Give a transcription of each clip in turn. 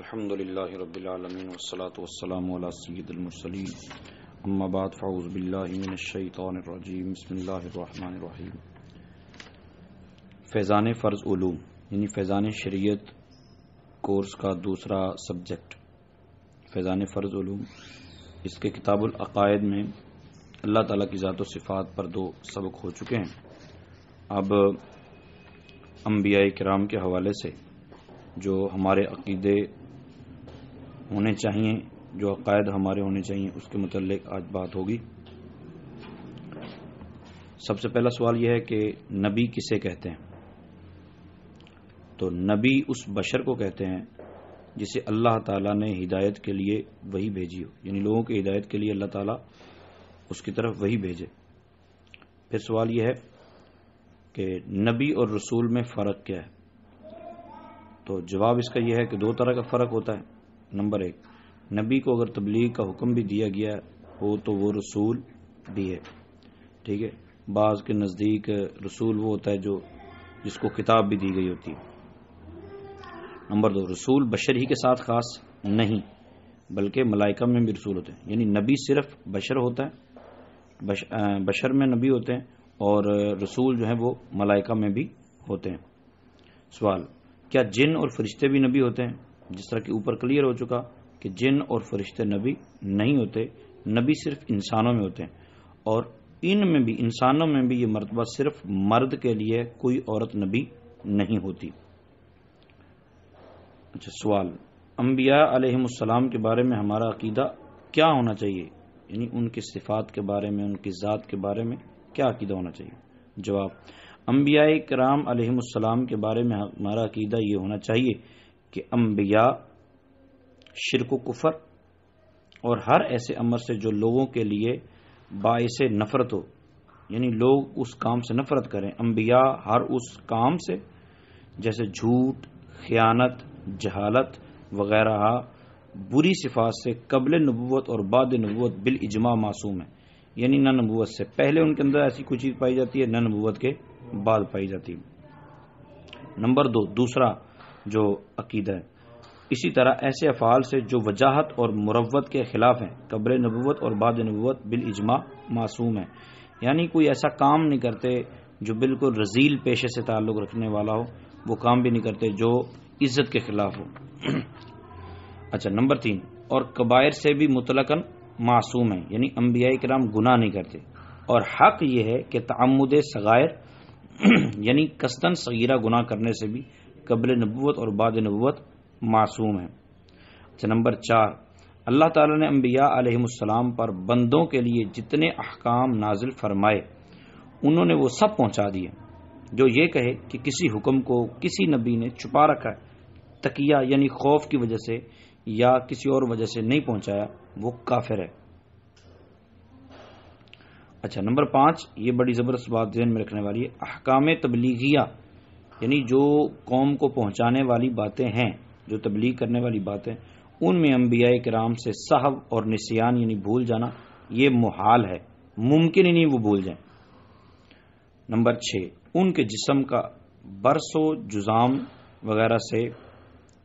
الحمد لله رب العالمين والصلاة والسلام على سيد المرسلين أما بعد فعوذ بالله من الشيطان الرجيم بسم الله الرحمن الرحيم فرض علوم फ़र्ज़ ूम यानी फैज़ान کا دوسرا का दूसरा فرض علوم اس کے کتاب किताबुल میں اللہ تعالیٰ کی ذات و صفات پر دو سبق ہو چکے ہیں اب انبیاء کرام کے حوالے سے جو ہمارے عقیدے होने चाहिए जो अकायद हमारे होने चाहिए उसके मतलब आज बात होगी सबसे पहला सवाल यह है कि नबी किसे कहते हैं तो नबी उस बशर को कहते हैं जिसे अल्लाह ताला ने हिदायत के लिए वही भेजी हो यानी लोगों की हिदायत के लिए अल्लाह ताला उसकी तरफ वही भेजे फिर सवाल यह है कि नबी और रसूल में फ़र्क क्या है तो जवाब इसका यह है कि दो तरह का फ़र्क होता है नंबर एक नबी को अगर तबलीग का हुक्म भी दिया गया हो तो वो रसूल भी है ठीक है बाज़ के नज़दीक रसूल वो होता है जो जिसको किताब भी दी गई होती है नंबर दो रसूल बशर ही के साथ खास नहीं बल्कि मलाइका में भी रसूल होते हैं यानी नबी सिर्फ बशर होता है बश, बशर में नबी होते हैं और रसूल जो है वो मलाइका में भी होते हैं सवाल क्या जिन और फरिश्ते भी नबी होते हैं जिस तरह के ऊपर क्लियर हो चुका कि जिन और फरिश्ते नबी नहीं होते नबी सिर्फ इंसानों में होते हैं और इनमें भी इंसानों में भी ये मरतबा सिर्फ मर्द के लिए कोई औरत नबी नहीं होती अच्छा सवाल अम्बिया आलम के बारे में हमारा अकीदा क्या होना चाहिए यानी उनके सिफात के बारे में उनकी ज़ात के बारे में क्या अकीदा होना चाहिए जवाब अम्बिया कराम आलम के बारे में हमारा अकीदा ये होना चाहिए कि अम्बिया शिरक कुफर और हर ऐसे अमर से जो लोगों के लिए बायस नफरत हो यानी लोग उस काम से नफरत करें अम्बिया हर उस काम से जैसे झूठ खयानत जहालत वगैरह बुरी सिफात से कबल नबूत और बाद नबूत बिल इजमा मासूम है यानी न नबूत से पहले उनके अंदर ऐसी कोई चीज़ पाई जाती है न नबूत के बाद पाई जाती है नंबर दो दूसरा जो अकीदा है इसी तरह ऐसे अफ़ाल से जो वजाहत और मुरवत के ख़िलाफ़ हैं कब्र नबूत और बाद नबूत बिलजमा मासूम है यानी कोई ऐसा काम नहीं करते जो बिल्कुल रजील पेशे से ताल्लुक़ रखने वाला हो वो काम भी नहीं करते जो इज़्ज़त के ख़िलाफ़ हो अच्छा नंबर तीन और कबायर से भी मुतलकन मासूम है यानी अम्बिया कराम गुना नहीं करते और हक ये है कि तमद सग़ायर यानी कस्तन सगीरा गुना करने से भी कबल नबूत और बाद नबूत मासूम है अच्छा नंबर चार अल्लाह ताला ने अम्बिया आलम पर बंदों के लिए जितने अहकाम नाजिल फरमाए उन्होंने वो सब पहुंचा दिए जो ये कहे कि किसी हुक्म को किसी नबी ने छुपा रखा है तकिया यानी खौफ की वजह से या किसी और वजह से नहीं पहुंचाया वो काफिर है अच्छा नंबर पांच ये बड़ी ज़बरदस्त बात जहन में रखने वाली है अहकाम तबलीगिया यानी जो कौम को पहुंचाने वाली बातें हैं जो तबलीग करने वाली बातें उनमें अम्बिया कराम से साहब और निशियान यानी भूल जाना ये मुहाल है मुमकिन ही नहीं वो भूल जाए नंबर छः उनके जिसम का बरसों जुजाम वगैरह से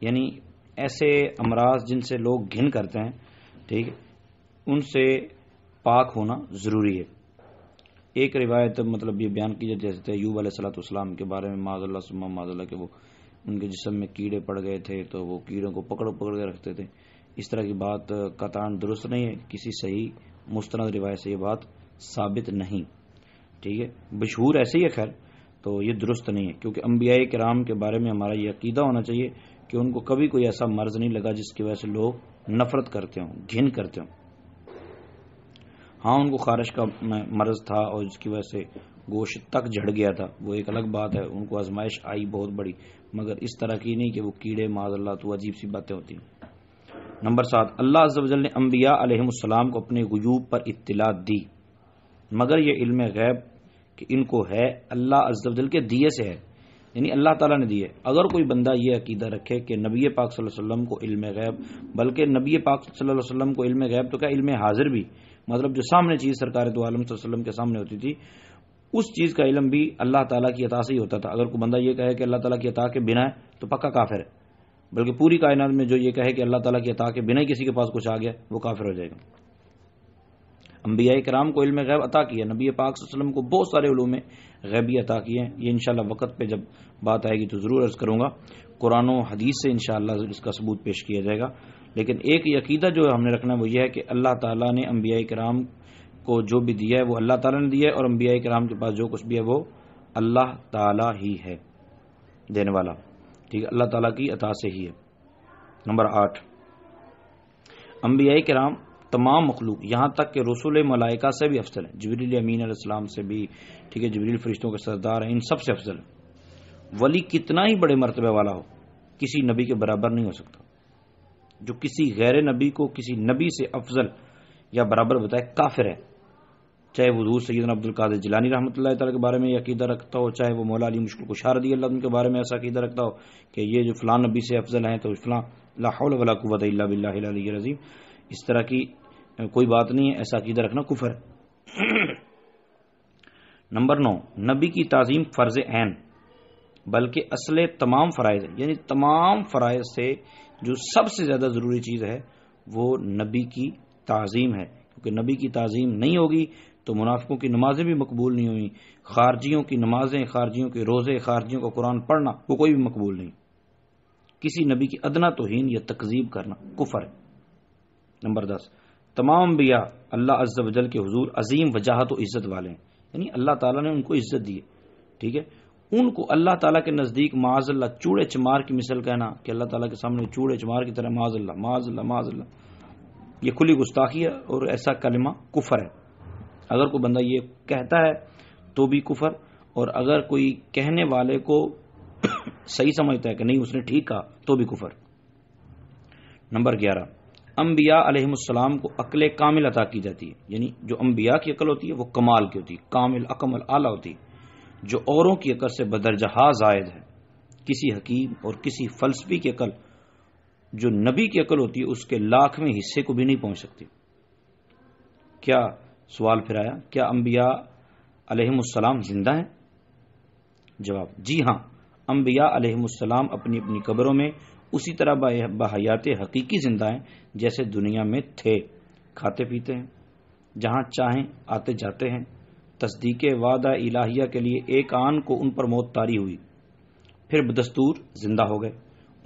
यानी ऐसे अमराज जिनसे लोग घिन करते हैं ठीक उनसे पाक होना ज़रूरी है एक रिवायत मतलब ये बयान की जाती है यूब सलाम के बारे में माजल्ला सुमा माजल्ला के वो उनके जिसम में कीड़े पड़ गए थे तो वो कीड़ों को पकड़ पकड़ के रखते थे इस तरह की बात कतान दुरुस्त नहीं है किसी सही मुस्ंद रिवायत से ये बात साबित नहीं ठीक है बशहूर ऐसे ही है खैर तो ये दुरुस्त नहीं है क्योंकि अम्बिया कराम के बारे में हमारा ये अकीदा होना चाहिए कि उनको कभी कोई ऐसा मर्ज नहीं लगा जिसकी वजह से लोग नफरत करते हों घिन करते हों हाँ उनको खारिश का मर्ज था और जिसकी वजह से गोश्त तक झड़ गया था वो एक अलग बात है उनको आजमाइश आई बहुत बड़ी मगर इस तरह की नहीं कि वो कीड़े माजल्ला तो अजीब सी बातें होती नंबर सात अल्लाह अजल ने अम्बिया आलम को अपने गुजूब पर इतला दी मगर यह इल्म गैब कि इनको है अल्लाह अजल के दिए से है यानी अल्लाह तला ने दिए अगर कोई बंदा यह अकीदा रखे कि नबी पाक सल्लल्लाहु अलैहि वसल्लम को इल्म गैब बल्कि नबी पाक सल्लल्लाहु अलैहि वसल्लम को इल्म गैब तो क्या इल्म हाजिर भी मतलब जो सामने चीज़ सरकार दो आलम वसलम के सामने होती थी उस चीज़ का इलम भी अल्लाह ताला की अता से ही होता था अगर कोई बंदा ये कहे कि अल्लाह ताला की अता के बिना है तो पक्का काफिर है बल्कि पूरी कायनात में जो ये कहे कि अल्लाह ताला की अता के बिना ही किसी के पास कुछ आ गया वो काफिर हो जाएगा अम्बिया कराम को इल्म गैब अता किया नबी पाक वसलम को बहुत सारे में गैबी अता किए हैं ये इनशाला वक्त पर जब बात आएगी तो ज़रूर अर्ज़ करूंगा कुरान हदीस से इनशाला इसका सबूत पेश किया जाएगा लेकिन एक अकीदा जो हमने रखना वो यह है कि अल्लाह ताला ने अम्बिया कराम को जो भी दिया है वो अल्लाह ताला ने दिया है और अम्बिया कराम के पास जो कुछ भी है वो अल्लाह ताला ही है देने वाला ठीक है अल्लाह ताला की अता से ही है नंबर आठ अम्बिया कराम तमाम मखलूक यहां तक कि रसुल मलाइका से भी अफसल है जबरील अमीन आसमाम से भी ठीक है जबरील फरिश्तों के सरदार हैं इन सब से अफसल है वली कितना ही बड़े मरतबे वाला हो किसी नबी के बराबर नहीं हो सकता जो किसी गैर नबी को किसी नबी से अफजल या बराबर बताए काफिर है चाहे वो दूर सैदन अब्दुल कादिर जिलानी रहमत के बारे में अकीदा रखता हो चाहे वो मौला अली मुश्किल कुशारदी अल्लाह उनके बारे में ऐसा अकीदा रखता हो कि ये जो फ़लाँ नबी से अफजल हैं तो फ़लाँ लाहौलवलाकूत रज़ीम इस तरह की कोई बात नहीं है ऐसा अकीदा रखना कुफर नंबर नौ नबी की तज़ीम फ़र्ज़ एन बल्कि असले तमाम फ़रज़ यानी तमाम फ़रज़ से जो सबसे ज़्यादा ज़रूरी चीज़ है वो नबी की तज़ीम है क्योंकि नबी की तज़ीम नहीं होगी तो मुनाफिकों की नमाज़ें भी मकबूल नहीं हुई खारजियों की नमाज़ें खारजियों के रोज़े खारजियों का कुरान पढ़ना वो कोई भी मकबूल नहीं किसी नबी की अदना तोहन या तकजीब करना कुफर है नंबर दस तमाम बिया अल्लाह अज्जल के हजूर अजीम वजाहत व इज़्ज़त वाले हैं यानी अल्लाह ताला ने उनको इज़्ज़त दी है ठीक है उनको अल्लाह ताला के नज़दीक माजल्ला चूड़े चमार की मिसल कहना कि अल्लाह ताला के सामने चूड़े चमार की तरह माजल्ला माजल्ला माजल्ला ये खुली गुस्ताखी है और ऐसा कलमा कुफर है अगर कोई बंदा ये कहता है तो भी कुफर और अगर कोई कहने वाले को सही समझता है कि नहीं उसने ठीक कहा तो भी कुफर नंबर ग्यारह अम्बिया अलहमसलाम को अकल कामिल अता की जाती है यानी जो अम्बिया की अकल होती है वो कमाल की होती है कामिल अकमल आला होती है जो औरों की अकल से बदरजहा आयद है किसी हकीम और किसी फलसफी की अकल जो नबी की अकल होती है उसके लाखवें हिस्से को भी नहीं पहुंच सकती क्या सवाल फिर आया क्या अम्बिया अलहमसलाम जिंदा हैं जवाब जी हां अम्बिया अलहमसलाम अपनी अपनी कब्रों में उसी तरह बाहियात हकीकी जिंदा हैं जैसे दुनिया में थे खाते पीते हैं जहां चाहें आते जाते हैं तस्दीक वादा इलाहिया के लिए एक आन को उन पर मौत तारी हुई फिर बदस्तूर जिंदा हो गए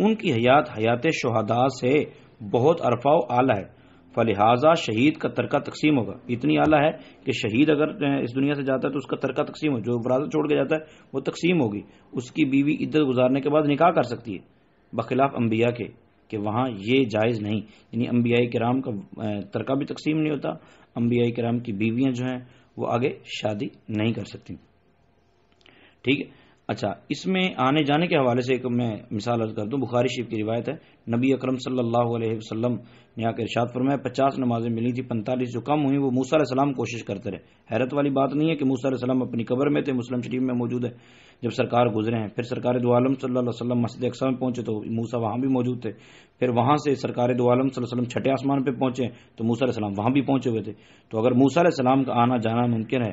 उनकी हयात हयात शहदा से बहुत अरफाव आला है फलिहाजा शहीद का तरका तकसीम होगा इतनी आला है कि शहीद अगर इस दुनिया से जाता है तो उसका तरका तकसीम हो जो वरासत छोड़ के जाता है वो तकसीम होगी उसकी बीवी इद्दत गुजारने के बाद निकाह कर सकती है बखिलाफ अम्बिया के कि वहां ये जायज़ नहीं यानी अम्बिया कराम का तरका भी तकसीम नहीं होता अम्बिया कराम की बीवियाँ जो हैं वो आगे शादी नहीं कर सकती ठीक है अच्छा इसमें आने जाने के हवाले से एक मैं मिसाल अर्ज कर दूं बुखारी शरीफ की रिवायत है नबी अक्रम सल्लाम ने आकर इरशाद फरमाया पचास नमाजें मिली थी पैंतालीस जो कम हुई वो मूसा सलाम कोशिश करते रहे हैरत वाली बात नहीं है कि मूसा सलाम अपनी कबर में थे मुस्लिम शरीफ में मौजूद है जब सरकार गुजरे हैं फिर सरकार दो आलम मस्जिद अक्सा में पहुंचे तो मूसा वहाँ भी मौजूद थे फिर वहाँ से सरकार दो आलम वसलम छठे आसमान पर पहुंचे तो मूसा सलाम वहाँ भी पहुंचे हुए थे तो अगर मूसा सलाम का आना जाना मुमकिन है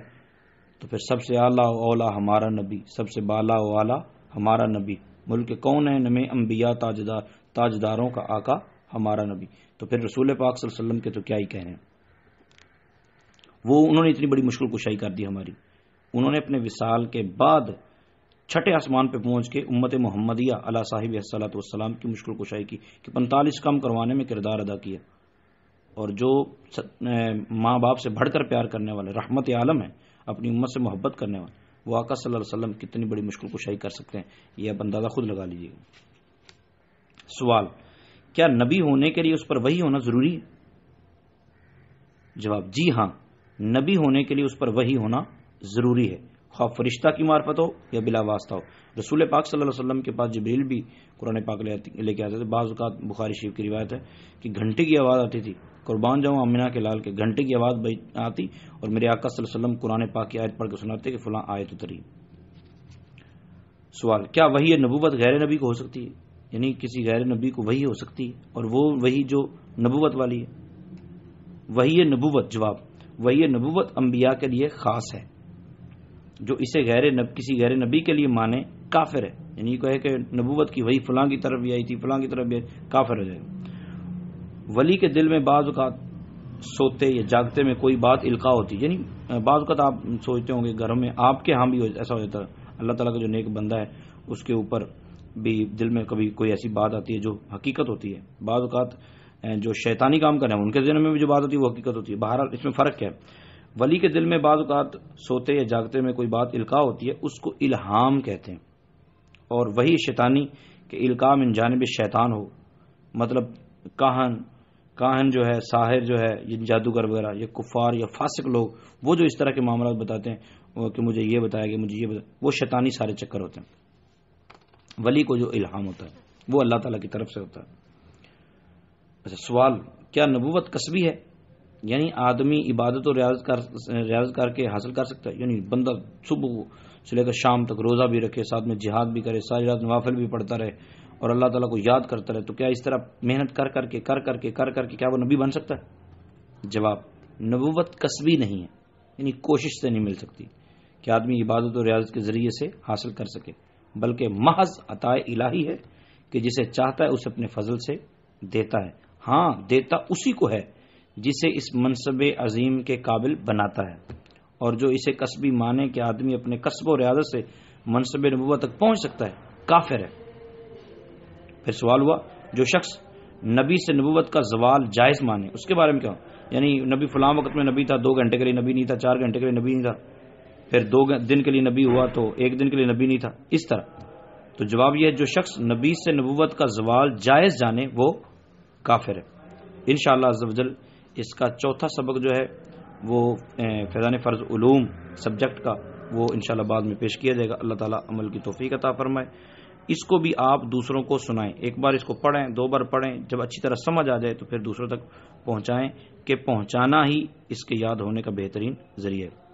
तो फिर सबसे आला ओला हमारा नबी सबसे बाला ओला हमारा नबी मुल्क कौन है नमे अम्बिया ताजदार ताजदारों का आका हमारा नबी तो फिर रसूल पाक वसल्लम के तो क्या ही कह रहे हैं वो उन्होंने इतनी बड़ी मुश्किल कुशाई कर दी हमारी उन्होंने अपने विसाल के बाद छठे आसमान पे पहुंच के उम्मत मोहम्मदिया अला साहिब सलाम की मुश्किल कुशाई की कि पैंतालीस कम करवाने में किरदार अदा किया और जो माँ बाप से बढ़कर प्यार करने वाले रहमत आलम है अपनी उम्मत से मोहब्बत करने वाले वो आका सल्लल्लाहु अलैहि वसल्लम कितनी बड़ी मुश्किल कुशाई कर सकते हैं यह आप अंदाज़ा खुद लगा लीजिएगा सवाल क्या नबी होने के लिए उस पर वही होना जरूरी है जवाब जी हां नबी होने के लिए उस पर वही होना जरूरी है खौफ फरिश्ता की मार्फत हो या बिला वास्ता हो रसूल पाक सल्लल्लाहु अलैहि वसल्लम के पास जबरील भी कुरान पाक लेके आते थे बाज़ात बुखारी शरीफ की रिवायत है कि घंटे की आवाज़ आती थी कुर्बान जाऊँ अमिना के लाल के घंटे की आवाज़ आती और मेरे आका वसल्लम कुरान पाक की आयत पढ़ के सुनाते कि फ़लाँ आयत उतरी सवाल क्या वही नबूबत गैर नबी को हो सकती है यानी किसी गैर नबी को वही हो सकती है और वो वही जो नबूवत वाली है वही नबूवत जवाब वही नबूवत अम्बिया के लिए खास है जो इसे गैर नब किसी गैर नबी के लिए माने काफिर है यानी कहे कि नबूवत की वही फलां की तरफ भी आई थी फलां की तरफ भी आई काफिर हो जाएगा वली के दिल में बाज सोते या जागते में कोई बात इल्का होती यानी बाज आप सोचते होंगे घरों में आपके यहाँ भी ऐसा हो जाता है अल्लाह तला का जो नेक बंदा है उसके ऊपर भी दिल में कभी कोई ऐसी बात आती है जो हकीकत होती है बाद जो शैतानी काम कर रहे हैं उनके दिल में भी जो बात होती है वो हकीकत होती है बहरहाल इसमें फ़र्क है वली के दिल में बाद सोते या जागते में कोई बात इल्का होती है उसको इल्हाम कहते हैं और वही शैतानी के इल्काम इन जानब शैतान हो मतलब काहन काहन जो है साहिर जो है ये जादूगर वगैरह या कुफार या फासिक लोग वो जो इस तरह के मामला बताते हैं कि मुझे ये बताया कि मुझे ये बताया वो शैतानी सारे चक्कर होते हैं वली को जो इल्हाम होता है वो अल्लाह ताला की तरफ से होता है अच्छा सवाल क्या नबूवत कस्बी है यानी आदमी इबादत और रियाजत कर करके हासिल कर सकता है यानी बंदा सुबह से लेकर शाम तक रोज़ा भी रखे साथ में जिहाद भी करे सारी रात नवाफिल भी पढ़ता रहे और अल्लाह ताला को याद करता रहे तो क्या इस तरह मेहनत कर करके कर करके कर करके क्या वो नबी बन सकता है जवाब नबूवत कस्बी नहीं है यानी कोशिश से नहीं मिल सकती कि आदमी इबादत और रियाजत के ज़रिए से हासिल कर सके बल्कि महज अताए इलाही है कि जिसे चाहता है उसे अपने फजल से देता है हाँ देता उसी को है जिसे इस मनसब अजीम के काबिल बनाता है और जो इसे कस्बी माने के आदमी अपने कस्ब रियाजत से मनसब नबूबा तक पहुंच सकता है काफिर है फिर सवाल हुआ जो शख्स नबी से नबूवत का जवाल जायज़ माने उसके बारे में क्या यानी नबी फुलाम वक्त में नबी था दो घंटे के लिए नबी नहीं था चार घंटे के लिए नबी नहीं था फिर दो दिन के लिए नबी हुआ तो एक दिन के लिए नबी नहीं था इस तरह तो जवाब यह जो शख्स नबी से नबूवत का जवाल जायज जाने वो काफिर है इनशाला इसका चौथा सबक जो है वो फैजान फ़र्ज उलूम सब्जेक्ट का वो इनशाला बाद में पेश किया जाएगा अल्लाह ताला अमल की तोफ़ी अता फरमाए इसको भी आप दूसरों को सुनाएं एक बार इसको पढ़ें दो बार पढ़ें जब अच्छी तरह समझ आ जाए तो फिर दूसरों तक पहुंचाएं कि पहुंचाना ही इसके याद होने का बेहतरीन जरिया है